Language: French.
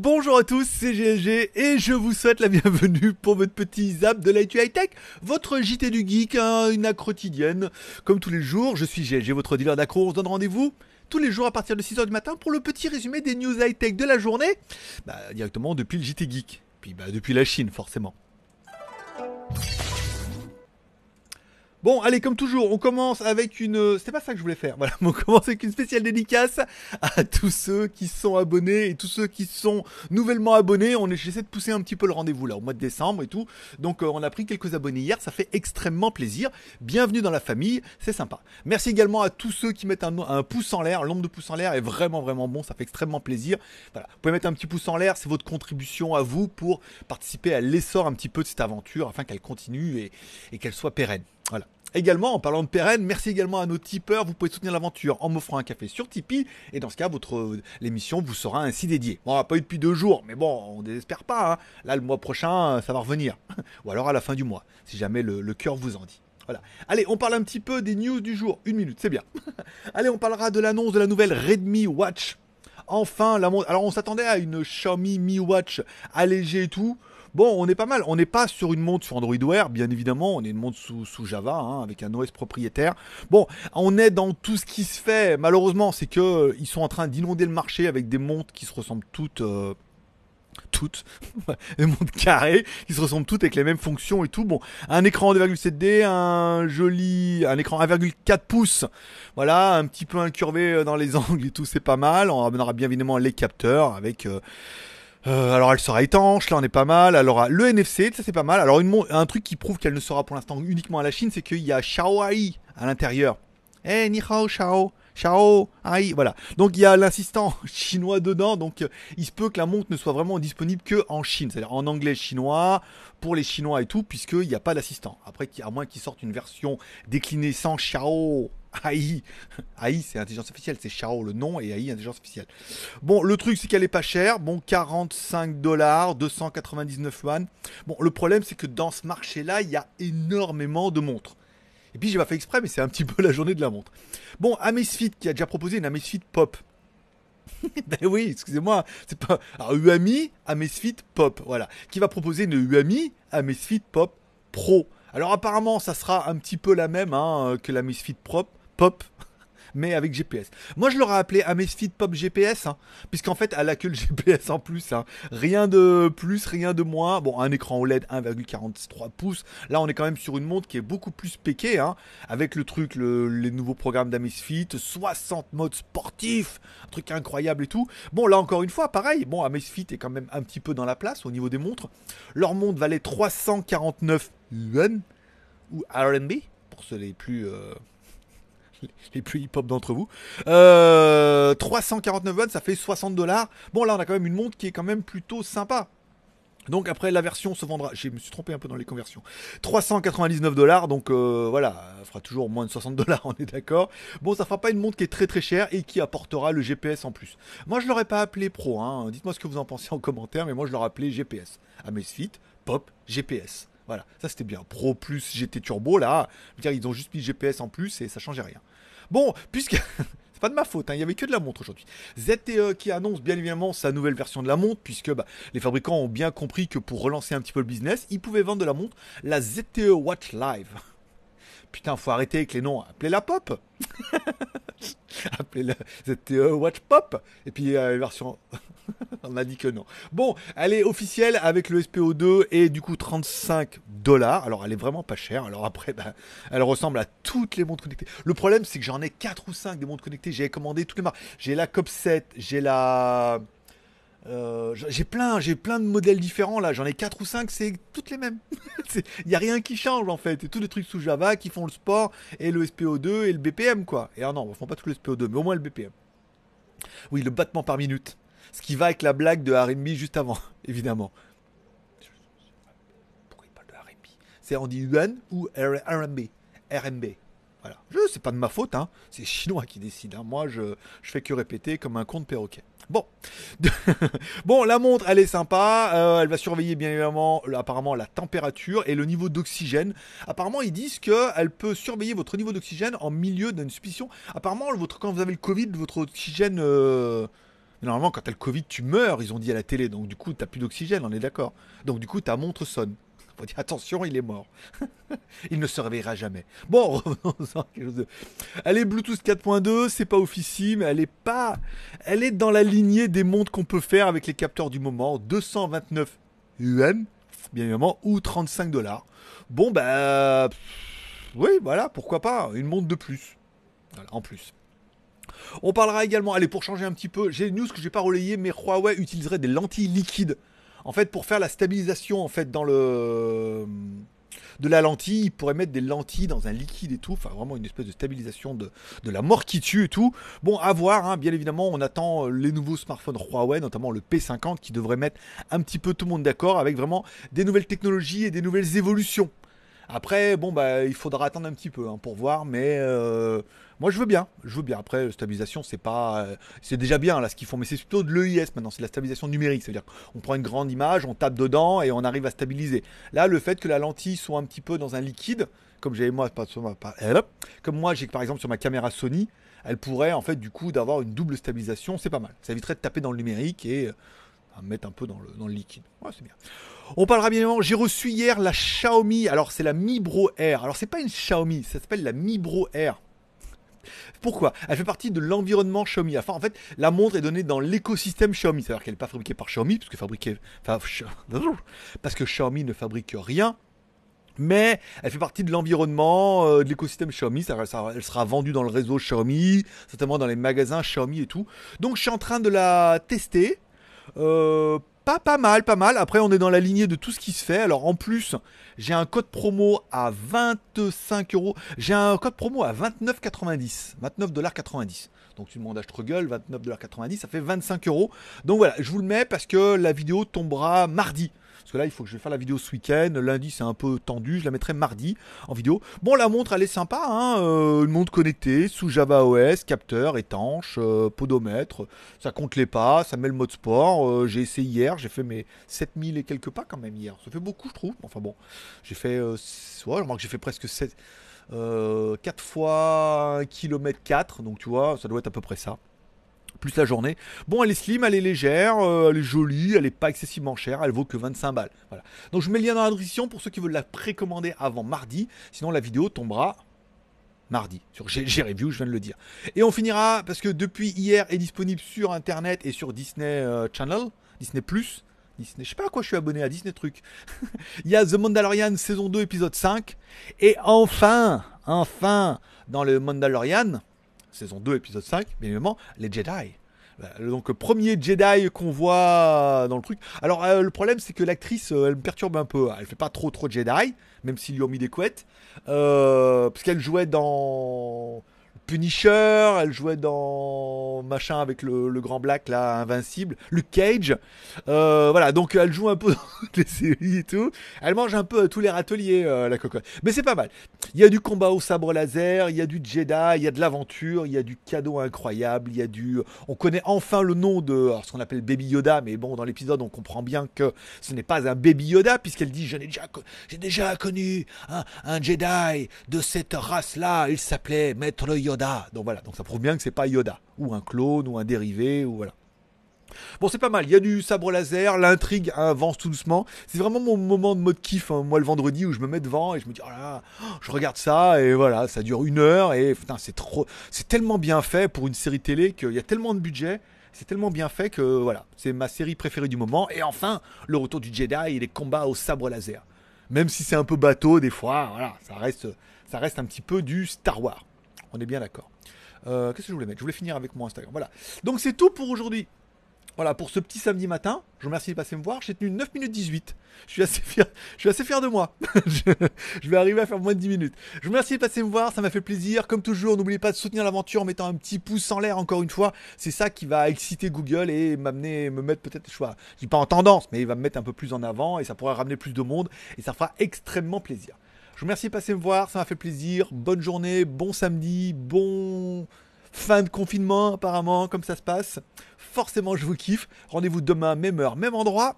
Bonjour à tous, c'est GLG et je vous souhaite la bienvenue pour votre petit zap de l'ITU high tech, votre JT du geek, hein, une accro quotidienne. Comme tous les jours, je suis GLG, votre dealer d'accro. On se donne rendez-vous tous les jours à partir de 6h du matin pour le petit résumé des news high tech de la journée, bah, directement depuis le JT geek, puis bah, depuis la Chine forcément. Bon, allez, comme toujours, on commence avec une. Euh, c'est pas ça que je voulais faire. Voilà, on commence avec une spéciale dédicace à tous ceux qui sont abonnés et tous ceux qui sont nouvellement abonnés. On j'essaie de pousser un petit peu le rendez-vous là au mois de décembre et tout. Donc, euh, on a pris quelques abonnés hier. Ça fait extrêmement plaisir. Bienvenue dans la famille. C'est sympa. Merci également à tous ceux qui mettent un, pouce en l'air. L'ombre de pouce en l'air est vraiment, vraiment bon. Ça fait extrêmement plaisir. Voilà, vous pouvez mettre un petit pouce en l'air. C'est votre contribution à vous pour participer à l'essor un petit peu de cette aventure afin qu'elle continue et qu'elle soit pérenne. Voilà. Également, en parlant de pérenne, merci également à nos tipeurs. Vous pouvez soutenir l'aventure en m'offrant un café sur Tipeee. Et dans ce cas, votre euh, l'émission vous sera ainsi dédiée. Bon, on n'a pas eu depuis deux jours, mais bon, on désespère pas. Hein. Là, le mois prochain, euh, ça va revenir. Ou alors à la fin du mois, si jamais le, cœur vous en dit. Voilà. Allez, on parle un petit peu des news du jour. Une minute, c'est bien. Allez, on parlera de l'annonce de la nouvelle Redmi Watch. Enfin, la Alors, on s'attendait à une Xiaomi Mi Watch allégée et tout. Bon, on est pas mal. On n'est pas sur une montre sur Android Wear, bien évidemment. On est une montre sous, Java, hein, avec un OS propriétaire. Bon, on est dans tout ce qui se fait. Malheureusement, c'est que euh, ils sont en train d'inonder le marché avec des montres qui se ressemblent toutes. Euh, toutes, des montres carrées, qui se ressemblent toutes avec les mêmes fonctions et tout. Bon, un écran 2,7D, un joli, un écran 1,4 pouces, voilà, un petit peu incurvé euh, dans les angles et tout, c'est pas mal. On ramènera bien évidemment les capteurs avec euh, alors elle sera étanche, là on est pas mal. Alors le NFC, ça c'est pas mal. Alors une un truc qui prouve qu'elle ne sera pour l'instant uniquement à la Chine, c'est qu'il y a ai à l'intérieur. Eh, hey, ni hao, Xiao, Ai, voilà. Donc il y a l'assistant chinois dedans, donc euh, il se peut que la montre ne soit vraiment disponible que en Chine, c'est-à-dire en anglais chinois, pour les Chinois et tout, puisqu'il n'y a pas d'assistant. Après, à moins qu'ils sortent une version déclinée sans Shao. AI. AI, c'est intelligence officielle. c'est Charo le nom et AI, intelligence officielle. Bon, le truc, c'est qu'elle est pas chère. Bon, 45 dollars, 299 yuan. Bon, le problème, c'est que dans ce marché-là, il y a énormément de montres. Et puis, j'ai pas fait exprès, mais c'est un petit peu la journée de la montre. Bon, Amazfit qui a déjà proposé une Amazfit Pop. ben oui, excusez-moi, c'est pas. Alors, UAMI Amazfit Pop, voilà. Qui va proposer une UAMI Amazfit Pop Pro. Alors apparemment, ça sera un petit peu la même hein, que la Misfit Prop. Pop, mais avec GPS. Moi, je l'aurais appelé Amazfit Pop GPS, hein, puisqu'en fait, elle a que le GPS en plus. Hein. Rien de plus, rien de moins. Bon, un écran OLED e 1,43 pouces. Là, on est quand même sur une montre qui est beaucoup plus péquée, hein, avec le truc, les nouveaux programmes d'Amazfit, 60 modes sportifs, un truc incroyable et tout. Bon, là, encore une fois, pareil. Bon, Amazfit est quand même un petit peu dans la place au niveau des montres. Leur montre valait 349 yuan ou RMB, pour ceux les plus... Euh, les plus hip-hop d'entre vous. 349 euh, watts, ça fait 60 dollars. Bon, là, on a quand même une montre qui est quand même plutôt sympa. Donc après la version se vendra, je me suis trompé un peu dans les conversions, 399 dollars, donc euh, voilà, ça fera toujours moins de 60 dollars, on est d'accord. Bon, ça fera pas une montre qui est très très chère et qui apportera le GPS en plus. Moi je l'aurais pas appelé Pro, hein. dites-moi ce que vous en pensez en commentaire, mais moi je l'aurais appelé GPS. À Amazfit, Pop, GPS. Voilà, ça c'était bien. Pro plus GT Turbo, là, dire, ils ont juste mis GPS en plus et ça changeait rien. Bon, puisque. C'est pas de ma faute, hein. il n'y avait que de la montre aujourd'hui. ZTE qui annonce bien évidemment sa nouvelle version de la montre, puisque bah, les fabricants ont bien compris que pour relancer un petit peu le business, ils pouvaient vendre de la montre, la ZTE Watch Live. Putain, faut arrêter avec les noms. Appelez-la Pop Appelez-la ZTE Watch Pop Et puis euh, version. on a dit que non. Bon, elle est officielle avec le SPO2 et du coup 35 dollars. Alors elle est vraiment pas chère. Alors après, bah, elle ressemble à toutes les montres connectées. Le problème, c'est que j'en ai 4 ou 5 des montres connectées. J'ai commandé toutes les marques. J'ai la COP7, j'ai la. Euh, j'ai plein, j'ai plein de modèles différents là. J'en ai 4 ou 5, c'est toutes les mêmes. Il y a rien qui change en fait. Et tous les trucs sous Java qui font le sport et le SPO2 et le BPM quoi. Et ah non, ils font pas tout le SPO2, mais au moins le BPM. Oui, le battement par minute. Ce qui va avec la blague de RB juste avant, évidemment. Pourquoi il parle de RB C'est Andy Yuan ou RB RMB. Voilà. Je sais pas de ma faute, hein. c'est chinois qui décide. Hein. Moi, je, je fais que répéter comme un con de perroquet. Bon, bon, la montre, elle est sympa. Euh, elle va surveiller bien évidemment, apparemment, la température et le niveau d'oxygène. Apparemment, ils disent qu'elle peut surveiller votre niveau d'oxygène en milieu d'une suspicion. Apparemment, votre, quand vous avez le Covid, votre oxygène euh, normalement, quand t'as le Covid, tu meurs, ils ont dit à la télé. Donc, du coup, t'as plus d'oxygène, on est d'accord. Donc, du coup, ta montre sonne. On dit attention, il est mort. il ne se réveillera jamais. Bon, revenons-en quelque chose Elle est Bluetooth 4.2, c'est pas officieux, mais elle est pas. Elle est dans la lignée des montres qu'on peut faire avec les capteurs du moment. 229 um bien évidemment, ou 35 dollars. Bon, bah. Oui, voilà, pourquoi pas, une montre de plus. en plus. On parlera également, allez, pour changer un petit peu, j'ai une news que je j'ai pas relayée, mais Huawei utiliserait des lentilles liquides. En fait, pour faire la stabilisation, en fait, dans le euh, de la lentille, il pourrait mettre des lentilles dans un liquide et tout, enfin vraiment une espèce de stabilisation de, la mort qui tue et tout. Bon, à voir, hein. bien évidemment, on attend euh, les nouveaux smartphones Huawei, notamment le P50, qui devrait mettre un petit peu tout le monde d'accord avec vraiment des nouvelles technologies et des nouvelles évolutions. Après, bon, bah, il faudra attendre un petit peu hein, pour voir, mais euh, moi je veux bien, je veux bien. Après, stabilisation, c'est pas, euh, c'est déjà bien là ce qu'ils font, mais c'est plutôt de l'EIS maintenant, c'est la stabilisation numérique, c'est-à-dire qu'on prend une grande image, on tape dedans et on arrive à stabiliser. Là, le fait que la lentille soit un petit peu dans un liquide, comme j'avais moi, pas, eh, comme moi j'ai par exemple sur ma caméra Sony, elle pourrait en fait du coup d'avoir une double stabilisation, c'est pas mal. Ça éviterait de taper dans le numérique et de euh, mettre un peu dans le, liquide. Ouais, c'est bien. On parlera bien évidemment, j'ai reçu hier la Xiaomi, alors c'est la Mi Bro Air. Alors c'est pas une Xiaomi, ça s'appelle la Mi Bro Air. Pourquoi Elle fait partie de l'environnement Xiaomi. Enfin, en fait, la montre est donnée dans l'écosystème Xiaomi. C'est-à-dire qu'elle n'est pas fabriquée par Xiaomi, parce que, fabriquée, enfin, parce que Xiaomi ne fabrique rien. Mais elle fait partie de l'environnement, euh, de l'écosystème Xiaomi. elle sera vendue dans le réseau Xiaomi, certainement dans les magasins Xiaomi et tout. Donc je suis en train de la tester. Euh, pas, mal, pas mal. Après, on est dans la lignée de tout ce qui se fait. Alors, en plus, j'ai un code promo à 25 euros. J'ai un code promo à 29,90. 29,90$. Donc, tu demandes à Struggle, 29,90$, ça fait 25 euros. Donc, voilà, je vous le mets parce que la vidéo tombera mardi. Parce que là, il faut que je vais faire la vidéo ce week-end. Lundi, c'est un peu tendu. Je la mettrai mardi en vidéo. Bon, la montre, elle est sympa. Hein euh, une montre connectée sous Java OS, capteur, étanche, euh, podomètre. Ça compte les pas. Ça met le mode sport. Euh, j'ai essayé hier. J'ai fait mes 7000 et quelques pas quand même hier. Ça fait beaucoup, je trouve. Enfin bon, j'ai fait. ouais, je remarque que j'ai fait presque 7. 4 fois 1 km 4, donc tu vois, ça doit être à peu près ça plus la journée. Bon, elle est slim, elle est légère, euh, elle est jolie, elle n'est pas excessivement chère, elle vaut que 25 balles. Voilà. Donc je mets le lien dans la description pour ceux qui veulent la précommander avant mardi. Sinon, la vidéo tombera mardi sur Review, je viens de le dire. Et on finira parce que depuis hier est disponible sur internet et sur Disney euh, Channel, Disney Plus. Disney, je sais pas à quoi je suis abonné à Disney truc. Il y a The Mandalorian saison 2 épisode 5 et enfin, enfin dans le Mandalorian, saison 2, épisode 5, bien évidemment, les Jedi. Euh, donc premier Jedi qu'on voit dans le truc. Alors euh, le problème c'est que l'actrice euh, elle me perturbe un peu. Hein. Elle fait pas trop trop Jedi, même s'ils lui ont mis des couettes, parce qu'elle jouait dans Punisher, elle jouait dans machin avec le, grand black là, invincible, Luke Cage. Euh, voilà, donc elle joue un peu dans les séries et tout. Elle mange un peu tous les râteliers, euh, la cocotte. Mais c'est pas mal. Il y a du combat au sabre laser, il y a du Jedi, il y a de l'aventure, il y a du cadeau incroyable, il y a du. On connaît enfin le nom de ce qu'on appelle Baby Yoda, mais bon, dans l'épisode, on comprend bien que ce n'est pas un Baby Yoda puisqu'elle dit j'ai déjà, j'ai déjà connu un, Jedi de cette race là. Il s'appelait Maître Yoda. Donc voilà, donc ça prouve bien que c'est pas Yoda ou un clone ou un dérivé ou voilà. Bon, c'est pas mal. Il y a du sabre laser, l'intrigue avance tout doucement. C'est vraiment mon moment de mode kiff, hein. moi le vendredi où je me mets devant et je me dis oh là, oh, je regarde ça et voilà, ça dure une heure et c'est trop, c'est tellement bien fait pour une série télé qu'il y a tellement de budget. C'est tellement bien fait que voilà, c'est ma série préférée du moment. Et enfin, le retour du Jedi et les combats au sabre laser. Même si c'est un peu bateau des fois, voilà, ça reste, ça reste un petit peu du Star Wars. On est bien d'accord. Euh, qu'est-ce que je voulais mettre Je voulais finir avec mon Instagram. Voilà. Donc c'est tout pour aujourd'hui. Voilà, pour ce petit samedi matin, je vous remercie de passer me voir. J'ai tenu 9 minutes 18. Je suis assez fier, je suis assez fier de moi. je vais arriver à faire moins de 10 minutes. Je vous remercie de passer me voir, ça m'a fait plaisir. Comme toujours, n'oubliez pas de soutenir l'aventure en mettant un petit pouce en l'air encore une fois. C'est ça qui va exciter Google et m'amener, me mettre peut-être, je dis pas en tendance, mais il va me mettre un peu plus en avant et ça pourra ramener plus de monde et ça fera extrêmement plaisir. Je vous remercie de passer me voir, ça m'a fait plaisir. Bonne journée, bon samedi, bon fin de confinement apparemment, comme ça se passe. Forcément, je vous kiffe. Rendez-vous demain, même heure, même endroit.